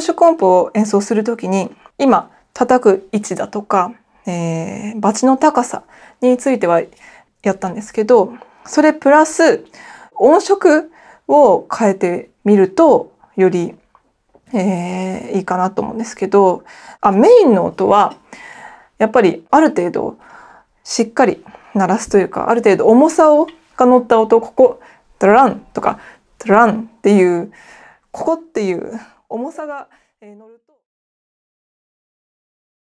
装飾音符を演奏する時に今叩く位置だとか、えー、バチの高さについてはやったんですけどそれプラス音色を変えてみるとより、えー、いいかなと思うんですけどあメインの音はやっぱりある程度しっかり鳴らすというかある程度重さをが乗った音ここ「トラン」とか「トラン」っていうここっていう重さが乗ると